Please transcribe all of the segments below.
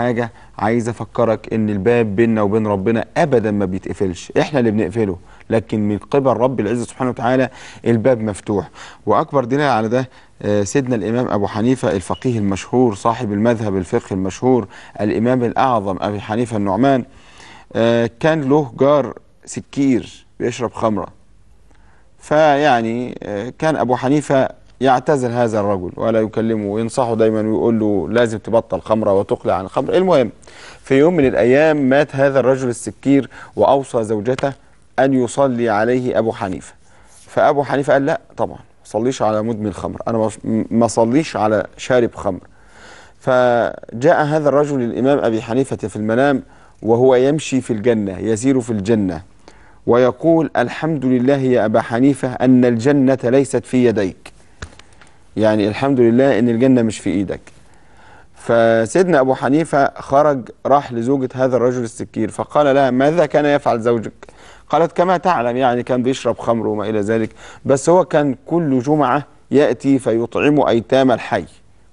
حاجة عايز افكرك ان الباب بيننا وبين ربنا ابدا ما بيتقفلش احنا اللي بنقفله لكن من قبل رب العزة سبحانه وتعالى الباب مفتوح واكبر دليل على ده آه، سيدنا الامام ابو حنيفة الفقيه المشهور صاحب المذهب الفقه المشهور الامام الاعظم ابي حنيفة النعمان آه، كان له جار سكير بيشرب خمرة فيعني آه، كان ابو حنيفة يعتذر هذا الرجل ولا يكلمه وينصحه دايما ويقول له لازم تبطل خمره وتقلع عن الخمر المهم في يوم من الايام مات هذا الرجل السكير واوصى زوجته ان يصلي عليه ابو حنيفه فابو حنيفه قال لا طبعا ما صليش على مدمن خمر انا ما صليش على شارب خمر فجاء هذا الرجل للامام ابي حنيفه في المنام وهو يمشي في الجنه يسير في الجنه ويقول الحمد لله يا ابا حنيفه ان الجنه ليست في يديك يعني الحمد لله ان الجنه مش في ايدك فسيدنا ابو حنيفه خرج راح لزوجه هذا الرجل السكير فقال لها ماذا كان يفعل زوجك قالت كما تعلم يعني كان بيشرب خمر وما الى ذلك بس هو كان كل جمعه ياتي فيطعم ايتام الحي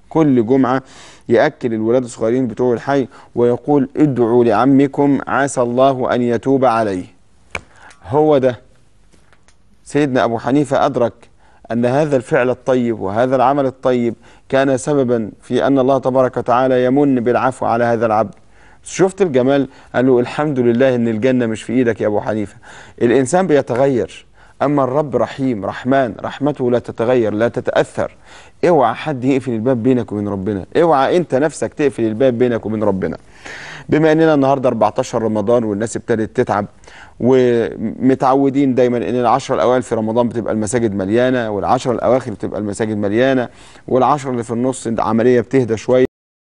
كل جمعه ياكل الولاد الصغيرين بتوع الحي ويقول ادعوا لعمكم عسى الله ان يتوب عليه هو ده سيدنا ابو حنيفه ادرك أن هذا الفعل الطيب وهذا العمل الطيب كان سببا في أن الله تبارك وتعالى يمن بالعفو على هذا العبد شفت الجمال قال له الحمد لله أن الجنة مش في إيدك يا أبو حنيفة الإنسان بيتغير أما الرب رحيم رحمن رحمته لا تتغير لا تتأثر اوعى حد يقفل الباب بينك وبين ربنا اوعى انت نفسك تقفل الباب بينك وبين ربنا بما اننا النهارده 14 رمضان والناس ابتدت تتعب ومتعودين دايما ان العشر الاوائل في رمضان بتبقى المساجد مليانه والعشر الاواخر بتبقى المساجد مليانه والعشر اللي في النص عمليه بتهدى شويه